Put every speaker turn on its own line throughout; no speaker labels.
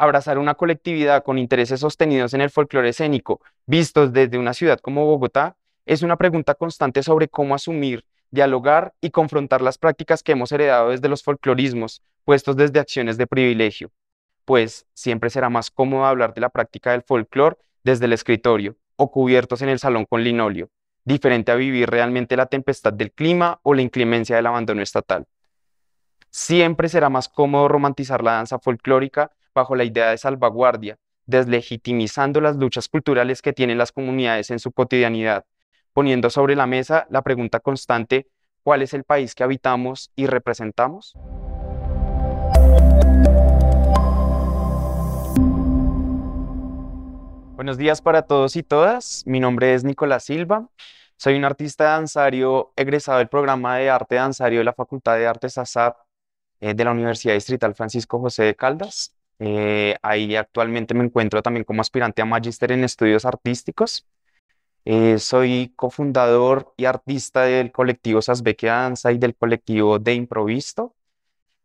abrazar una colectividad con intereses sostenidos en el folclore escénico, vistos desde una ciudad como Bogotá, es una pregunta constante sobre cómo asumir, dialogar y confrontar las prácticas que hemos heredado desde los folclorismos, puestos desde acciones de privilegio. Pues siempre será más cómodo hablar de la práctica del folclore desde el escritorio o cubiertos en el salón con linolio, diferente a vivir realmente la tempestad del clima o la inclemencia del abandono estatal. Siempre será más cómodo romantizar la danza folclórica bajo la idea de salvaguardia, deslegitimizando las luchas culturales que tienen las comunidades en su cotidianidad, poniendo sobre la mesa la pregunta constante, ¿cuál es el país que habitamos y representamos? Buenos días para todos y todas. Mi nombre es Nicolás Silva. Soy un artista danzario egresado del programa de arte danzario de la Facultad de Artes ASAP eh, de la Universidad Distrital Francisco José de Caldas. Eh, ahí actualmente me encuentro también como aspirante a magíster en estudios artísticos. Eh, soy cofundador y artista del colectivo Sasbeque Danza y del colectivo De Improvisto.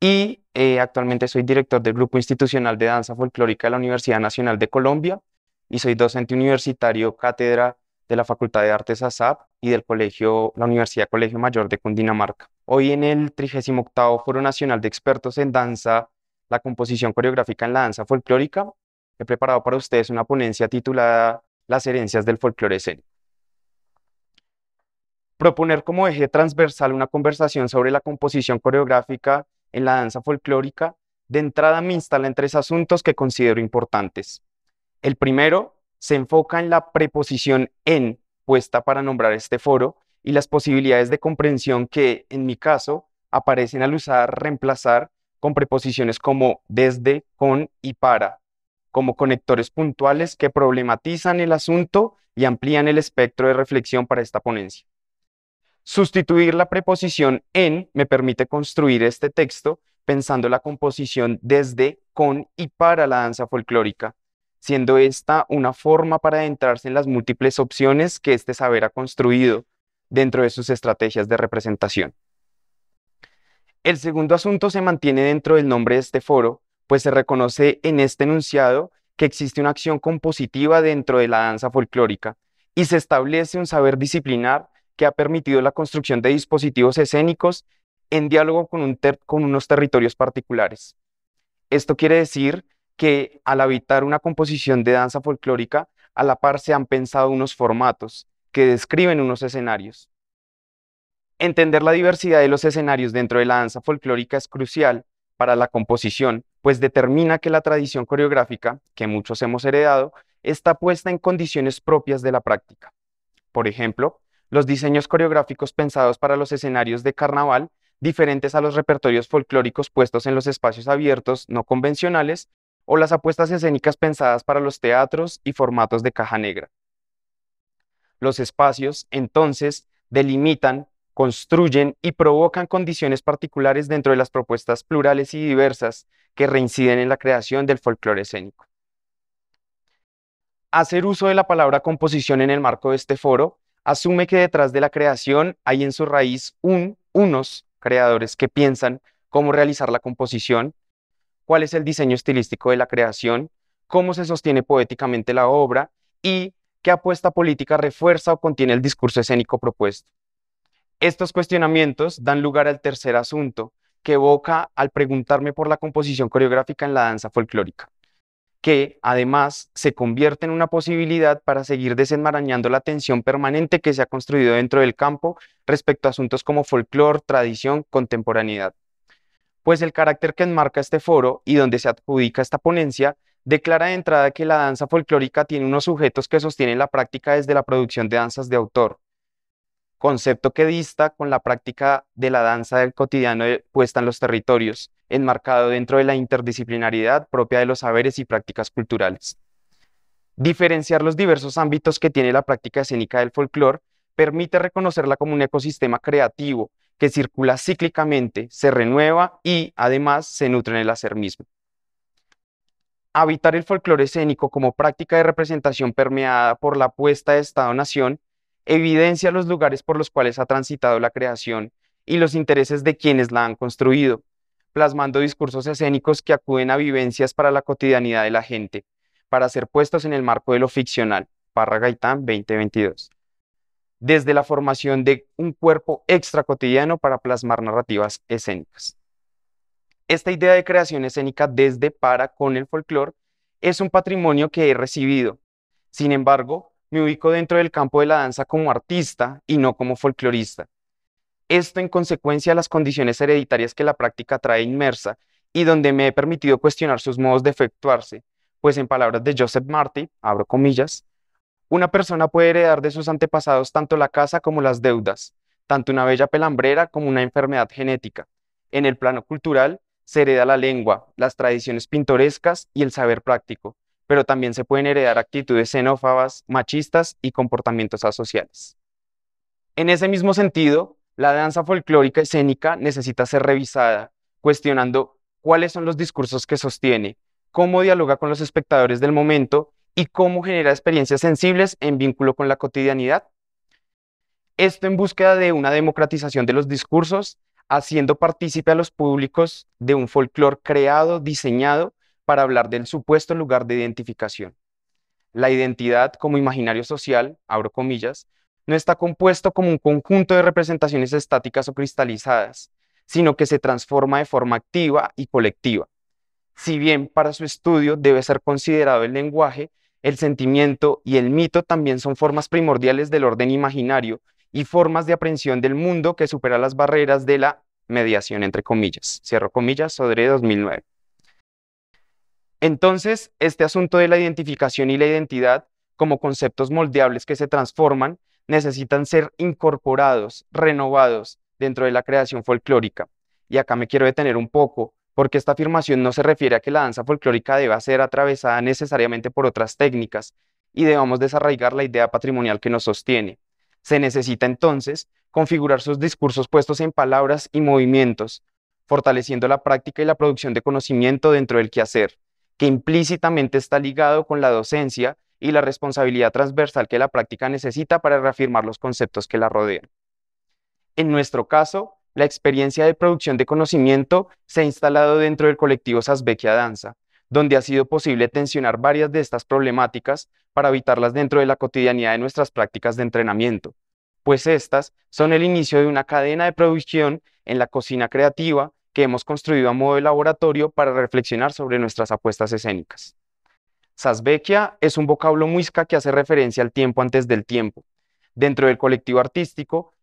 Y eh, actualmente soy director del Grupo Institucional de Danza Folclórica de la Universidad Nacional de Colombia y soy docente universitario, cátedra de la Facultad de Artes ASAP y del Colegio, la Universidad Colegio Mayor de Cundinamarca. Hoy en el 38 Foro Nacional de Expertos en Danza la composición coreográfica en la danza folclórica, he preparado para ustedes una ponencia titulada Las herencias del folclore escénico. Proponer como eje transversal una conversación sobre la composición coreográfica en la danza folclórica, de entrada me instala en tres asuntos que considero importantes. El primero se enfoca en la preposición en puesta para nombrar este foro y las posibilidades de comprensión que, en mi caso, aparecen al usar reemplazar con preposiciones como desde, con y para, como conectores puntuales que problematizan el asunto y amplían el espectro de reflexión para esta ponencia. Sustituir la preposición en me permite construir este texto pensando la composición desde, con y para la danza folclórica, siendo esta una forma para adentrarse en las múltiples opciones que este saber ha construido dentro de sus estrategias de representación. El segundo asunto se mantiene dentro del nombre de este foro, pues se reconoce en este enunciado que existe una acción compositiva dentro de la danza folclórica y se establece un saber disciplinar que ha permitido la construcción de dispositivos escénicos en diálogo con, unos territorios particulares. Esto quiere decir que al habitar una composición de danza folclórica, a la par se han pensado unos formatos que describen unos escenarios. Entender la diversidad de los escenarios dentro de la danza folclórica es crucial para la composición, pues determina que la tradición coreográfica, que muchos hemos heredado, está puesta en condiciones propias de la práctica. Por ejemplo, los diseños coreográficos pensados para los escenarios de carnaval, diferentes a los repertorios folclóricos puestos en los espacios abiertos no convencionales, o las apuestas escénicas pensadas para los teatros y formatos de caja negra. Los espacios, entonces, delimitan construyen y provocan condiciones particulares dentro de las propuestas plurales y diversas que reinciden en la creación del folclore escénico. Hacer uso de la palabra composición en el marco de este foro asume que detrás de la creación hay en su raíz un, unos creadores que piensan cómo realizar la composición, cuál es el diseño estilístico de la creación, cómo se sostiene poéticamente la obra y qué apuesta política refuerza o contiene el discurso escénico propuesto. Estos cuestionamientos dan lugar al tercer asunto que evoca al preguntarme por la composición coreográfica en la danza folclórica, que además se convierte en una posibilidad para seguir desenmarañando la tensión permanente que se ha construido dentro del campo respecto a asuntos como folclor, tradición, contemporaneidad. Pues el carácter que enmarca este foro y donde se adjudica esta ponencia declara de entrada que la danza folclórica tiene unos sujetos que sostienen la práctica desde la producción de danzas de autor, concepto que dista con la práctica de la danza del cotidiano puesta en los territorios, enmarcado dentro de la interdisciplinariedad propia de los saberes y prácticas culturales. Diferenciar los diversos ámbitos que tiene la práctica escénica del folclore permite reconocerla como un ecosistema creativo que circula cíclicamente, se renueva y, además, se nutre en el hacer mismo. Habitar el folclore escénico como práctica de representación permeada por la puesta de Estado-Nación evidencia los lugares por los cuales ha transitado la creación y los intereses de quienes la han construido, plasmando discursos escénicos que acuden a vivencias para la cotidianidad de la gente, para ser puestos en el marco de lo ficcional. Parra Gaitán 2022. Desde la formación de un cuerpo extra cotidiano para plasmar narrativas escénicas. Esta idea de creación escénica desde para con el folclore es un patrimonio que he recibido. Sin embargo, me ubico dentro del campo de la danza como artista y no como folclorista. Esto en consecuencia a las condiciones hereditarias que la práctica trae inmersa y donde me he permitido cuestionar sus modos de efectuarse, pues en palabras de Joseph Marty, abro comillas, una persona puede heredar de sus antepasados tanto la casa como las deudas, tanto una bella pelambrera como una enfermedad genética. En el plano cultural se hereda la lengua, las tradiciones pintorescas y el saber práctico, pero también se pueden heredar actitudes xenófobas, machistas y comportamientos asociales. En ese mismo sentido, la danza folclórica escénica necesita ser revisada, cuestionando cuáles son los discursos que sostiene, cómo dialoga con los espectadores del momento y cómo genera experiencias sensibles en vínculo con la cotidianidad. Esto en búsqueda de una democratización de los discursos, haciendo partícipe a los públicos de un folclore creado, diseñado para hablar del supuesto lugar de identificación. La identidad como imaginario social, abro comillas, no está compuesto como un conjunto de representaciones estáticas o cristalizadas, sino que se transforma de forma activa y colectiva. Si bien para su estudio debe ser considerado el lenguaje, el sentimiento y el mito también son formas primordiales del orden imaginario y formas de aprehensión del mundo que supera las barreras de la mediación, entre comillas. Cierro comillas, Sodre 2009. Entonces, este asunto de la identificación y la identidad como conceptos moldeables que se transforman necesitan ser incorporados, renovados dentro de la creación folclórica. Y acá me quiero detener un poco, porque esta afirmación no se refiere a que la danza folclórica deba ser atravesada necesariamente por otras técnicas y debamos desarraigar la idea patrimonial que nos sostiene. Se necesita entonces configurar sus discursos puestos en palabras y movimientos, fortaleciendo la práctica y la producción de conocimiento dentro del quehacer que implícitamente está ligado con la docencia y la responsabilidad transversal que la práctica necesita para reafirmar los conceptos que la rodean. En nuestro caso, la experiencia de producción de conocimiento se ha instalado dentro del colectivo Sasbequia Danza, donde ha sido posible tensionar varias de estas problemáticas para evitarlas dentro de la cotidianidad de nuestras prácticas de entrenamiento, pues estas son el inicio de una cadena de producción en la cocina creativa que hemos construido a modo de laboratorio para reflexionar sobre nuestras apuestas escénicas. Sasbequia es un vocablo muisca que hace referencia al tiempo antes del tiempo. Dentro del colectivo artístico,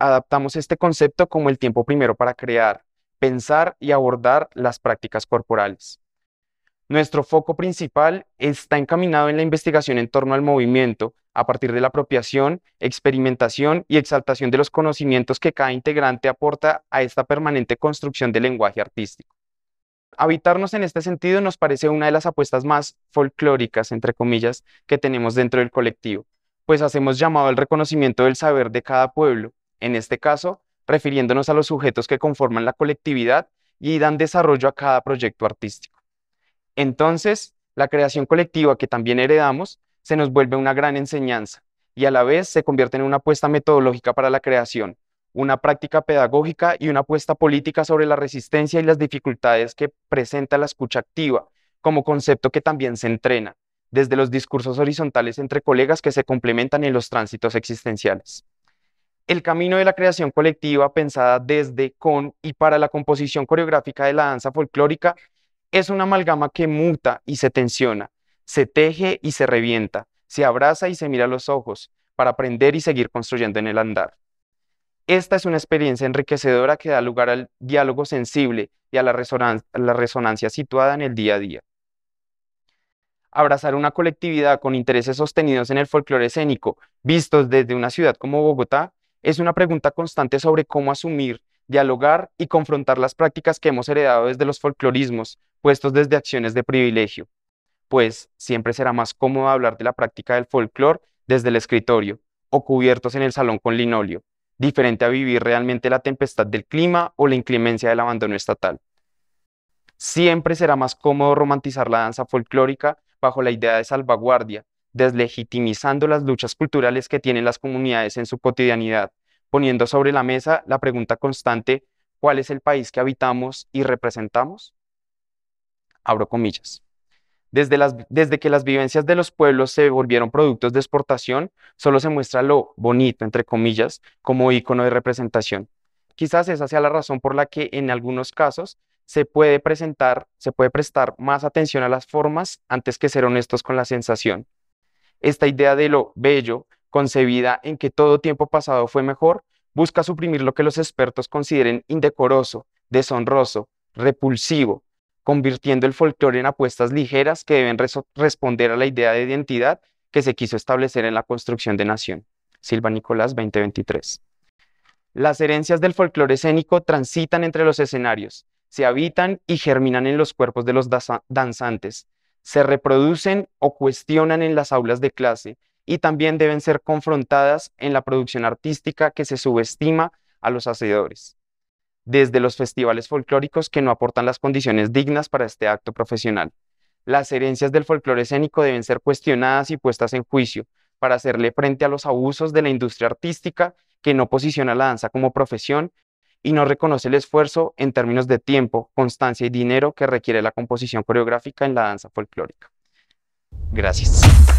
adaptamos este concepto como el tiempo primero para crear, pensar y abordar las prácticas corporales. Nuestro foco principal está encaminado en la investigación en torno al movimiento, a partir de la apropiación, experimentación y exaltación de los conocimientos que cada integrante aporta a esta permanente construcción del lenguaje artístico. Habitarnos en este sentido nos parece una de las apuestas más folclóricas, entre comillas, que tenemos dentro del colectivo, pues hacemos llamado al reconocimiento del saber de cada pueblo, en este caso, refiriéndonos a los sujetos que conforman la colectividad y dan desarrollo a cada proyecto artístico. Entonces, la creación colectiva que también heredamos se nos vuelve una gran enseñanza y a la vez se convierte en una apuesta metodológica para la creación, una práctica pedagógica y una apuesta política sobre la resistencia y las dificultades que presenta la escucha activa, como concepto que también se entrena, desde los discursos horizontales entre colegas que se complementan en los tránsitos existenciales. El camino de la creación colectiva pensada desde, con y para la composición coreográfica de la danza folclórica es una amalgama que muta y se tensiona, se teje y se revienta, se abraza y se mira a los ojos, para aprender y seguir construyendo en el andar. Esta es una experiencia enriquecedora que da lugar al diálogo sensible y a la, resonancia, la resonancia situada en el día a día. Abrazar una colectividad con intereses sostenidos en el folclore escénico, vistos desde una ciudad como Bogotá, es una pregunta constante sobre cómo asumir, dialogar y confrontar las prácticas que hemos heredado desde los folclorismos, puestos desde acciones de privilegio pues siempre será más cómodo hablar de la práctica del folclore desde el escritorio o cubiertos en el salón con linolio, diferente a vivir realmente la tempestad del clima o la inclemencia del abandono estatal. Siempre será más cómodo romantizar la danza folclórica bajo la idea de salvaguardia, deslegitimizando las luchas culturales que tienen las comunidades en su cotidianidad, poniendo sobre la mesa la pregunta constante, ¿cuál es el país que habitamos y representamos? Abro comillas. Desde, que las vivencias de los pueblos se volvieron productos de exportación, solo se muestra lo bonito, entre comillas, como icono de representación. Quizás esa sea la razón por la que en algunos casos se puede presentar, se puede prestar más atención a las formas antes que ser honestos con la sensación. Esta idea de lo bello, concebida en que todo tiempo pasado fue mejor, busca suprimir lo que los expertos consideren indecoroso, deshonroso, repulsivo, convirtiendo el folclore en apuestas ligeras que deben responder a la idea de identidad que se quiso establecer en la construcción de nación. Silva Nicolás 2023. Las herencias del folclore escénico transitan entre los escenarios, se habitan y germinan en los cuerpos de los danzantes, se reproducen o cuestionan en las aulas de clase y también deben ser confrontadas en la producción artística que se subestima a los hacedores desde los festivales folclóricos que no aportan las condiciones dignas para este acto profesional. Las herencias del folclore escénico deben ser cuestionadas y puestas en juicio para hacerle frente a los abusos de la industria artística que no posiciona la danza como profesión y no reconoce el esfuerzo en términos de tiempo, constancia y dinero que requiere la composición coreográfica en la danza folclórica. Gracias.